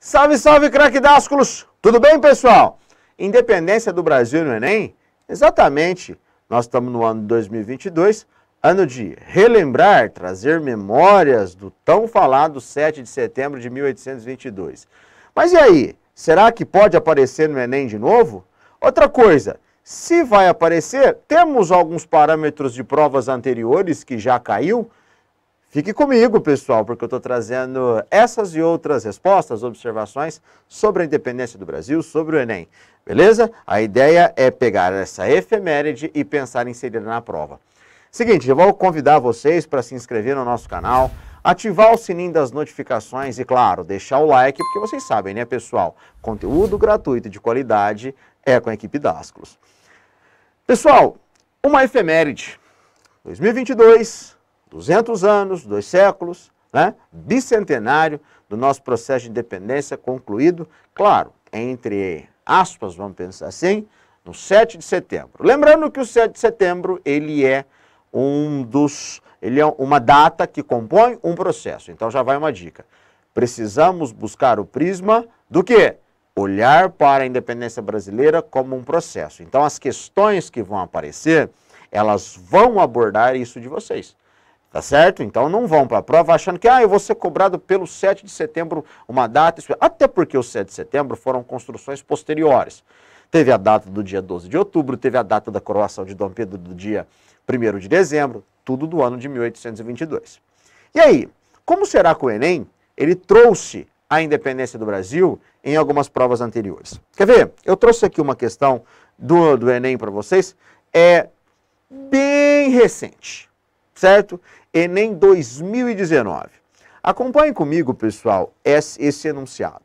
Salve, salve, craquidásculos! Tudo bem, pessoal? Independência do Brasil no Enem? Exatamente. Nós estamos no ano de 2022, ano de relembrar, trazer memórias do tão falado 7 de setembro de 1822. Mas e aí? Será que pode aparecer no Enem de novo? Outra coisa, se vai aparecer, temos alguns parâmetros de provas anteriores que já caiu, Fique comigo, pessoal, porque eu estou trazendo essas e outras respostas, observações sobre a independência do Brasil, sobre o Enem. Beleza? A ideia é pegar essa efeméride e pensar em inserir na prova. Seguinte, eu vou convidar vocês para se inscrever no nosso canal, ativar o sininho das notificações e, claro, deixar o like, porque vocês sabem, né, pessoal? Conteúdo gratuito de qualidade é com a equipe Dasclos. Pessoal, uma efeméride. 2022 200 anos, dois séculos, né? bicentenário do nosso processo de independência concluído, claro, entre aspas, vamos pensar assim, no 7 de setembro. Lembrando que o 7 de setembro, ele é um dos, ele é uma data que compõe um processo. Então já vai uma dica. Precisamos buscar o prisma do quê? Olhar para a independência brasileira como um processo. Então as questões que vão aparecer, elas vão abordar isso de vocês. Tá certo? Então não vão para a prova achando que ah, eu vou ser cobrado pelo 7 de setembro, uma data. Até porque o 7 de setembro foram construções posteriores. Teve a data do dia 12 de outubro, teve a data da coroação de Dom Pedro do dia 1 de dezembro, tudo do ano de 1822. E aí, como será que o Enem ele trouxe a independência do Brasil em algumas provas anteriores? Quer ver? Eu trouxe aqui uma questão do, do Enem para vocês, é bem recente certo? Enem 2019. Acompanhe comigo, pessoal, esse, enunciado.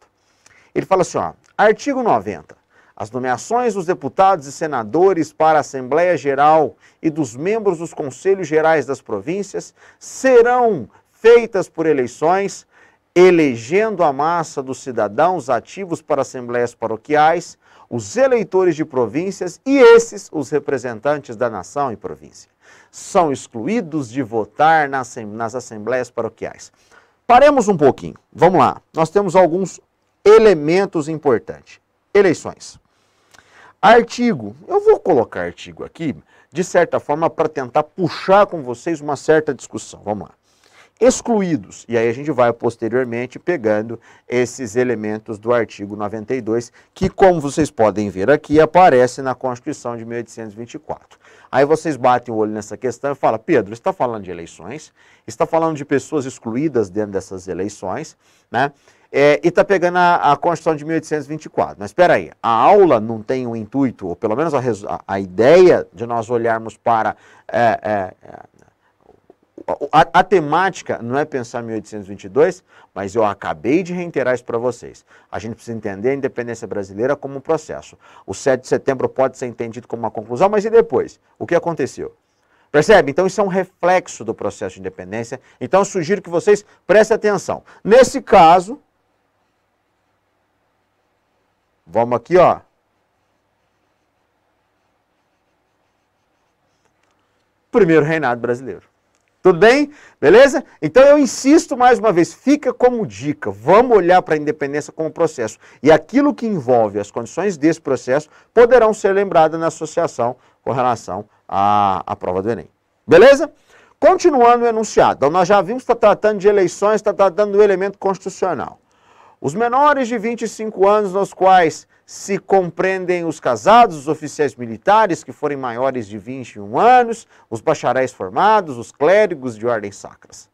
Ele fala assim, ó, artigo 90. As nomeações dos deputados e senadores para a Assembleia Geral e dos membros dos Conselhos Gerais das Províncias serão feitas por eleições elegendo a massa dos cidadãos ativos para assembleias paroquiais, os eleitores de províncias e esses os representantes da nação e província. São excluídos de votar nas, assembleias paroquiais. Paremos um pouquinho, vamos lá. Nós temos alguns elementos importantes. Eleições. Artigo, eu vou colocar artigo aqui, de certa forma, para tentar puxar com vocês uma certa discussão. Vamos lá excluídos. E aí a gente vai posteriormente pegando esses elementos do artigo 92, que como vocês podem ver aqui, aparece na Constituição de 1824. Aí vocês batem o olho nessa questão e falam, Pedro, está falando de eleições, está falando de pessoas excluídas dentro dessas eleições, né? É, e está pegando a, a, Constituição de 1824. Mas espera aí, a aula não tem o um intuito, ou pelo menos a, a, ideia de nós olharmos para é, é, é a, a, temática não é pensar 1822, mas eu acabei de reiterar isso para vocês. A gente precisa entender a independência brasileira como um processo. O 7 de setembro pode ser entendido como uma conclusão, mas e depois? O que aconteceu? Percebe? Então isso é um reflexo do processo de independência. Então eu sugiro que vocês prestem atenção. Nesse caso, vamos aqui, ó. Primeiro reinado brasileiro. Tudo bem? Beleza? Então eu insisto mais uma vez, fica como dica, vamos olhar para a independência como processo. E aquilo que envolve as condições desse processo poderão ser lembradas na associação com relação à, à prova do Enem. Beleza? Continuando o enunciado, então, nós já vimos que está tratando de eleições, está tratando do elemento constitucional. Os menores de 25 anos, nos quais se compreendem os casados, os oficiais militares que forem maiores de 21 anos, os bacharéis formados, os clérigos de ordens sacras.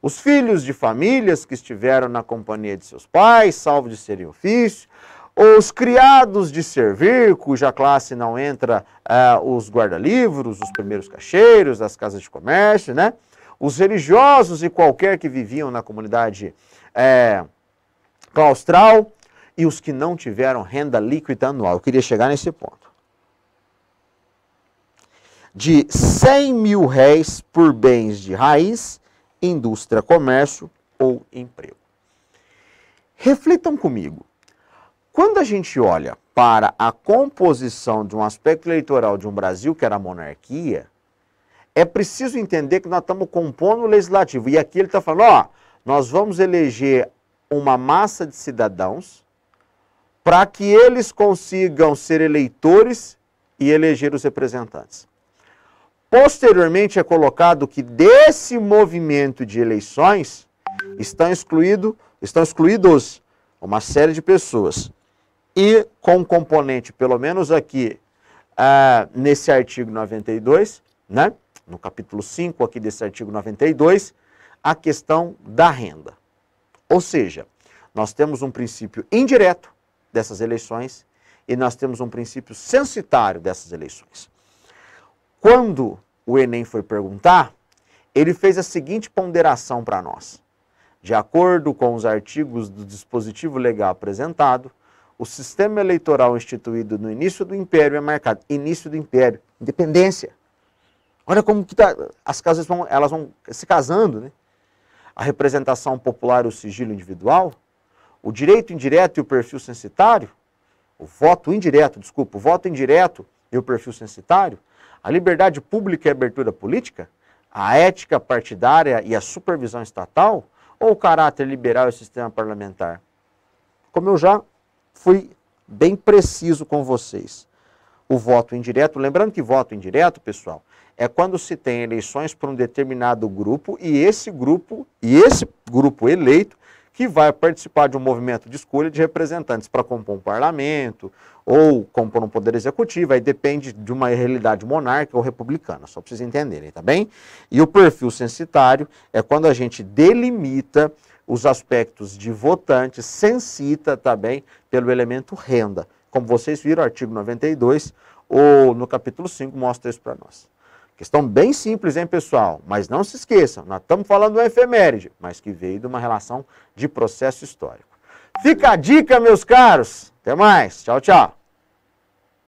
Os filhos de famílias que estiveram na companhia de seus pais, salvo de serem ofício, os criados de servir, cuja classe não entra uh, os guarda-livros, os primeiros caixeiros, das casas de comércio, né? Os religiosos e qualquer que viviam na comunidade uh, claustral e os que não tiveram renda líquida anual. Eu queria chegar nesse ponto. De 100 mil réis por bens de raiz, indústria, comércio ou emprego. Reflitam comigo. Quando a gente olha para a composição de um aspecto eleitoral de um Brasil que era a monarquia, é preciso entender que nós estamos compondo o legislativo. E aqui ele está falando, ó, nós vamos eleger uma massa de cidadãos para que eles consigam ser eleitores e eleger os representantes. Posteriormente é colocado que desse movimento de eleições estão, excluído, estão excluídos uma série de pessoas. E com um componente, pelo menos aqui, ah, nesse artigo 92, né? no capítulo 5 aqui desse artigo 92, a questão da renda. Ou seja, nós temos um princípio indireto dessas eleições e nós temos um princípio censitário dessas eleições. Quando o Enem foi perguntar, ele fez a seguinte ponderação para nós. De acordo com os artigos do dispositivo legal apresentado, o sistema eleitoral instituído no início do Império é marcado início do Império, independência. Olha como que tá, as casas vão, elas vão se casando, né? a representação popular e o sigilo individual, o direito indireto e o perfil censitário, o voto indireto, desculpa, o voto indireto e o perfil censitário, a liberdade pública e abertura política, a ética partidária e a supervisão estatal, ou o caráter liberal e o sistema parlamentar? Como eu já fui bem preciso com vocês, o voto indireto. Lembrando que voto indireto, pessoal, é quando se tem eleições para um determinado grupo e esse grupo e esse grupo eleito que vai participar de um movimento de escolha de representantes para compor um parlamento ou compor um poder executivo, aí depende de uma realidade monárquica ou republicana, só para vocês entenderem, tá bem? E o perfil censitário é quando a gente delimita os aspectos de votantes, censita também bem pelo elemento renda. Como vocês viram, artigo 92, ou no capítulo 5, mostra isso para nós. Questão bem simples, hein, pessoal? Mas não se esqueçam, nós estamos falando de uma efeméride, mas que veio de uma relação de processo histórico. Fica a dica, meus caros. Até mais. Tchau, tchau.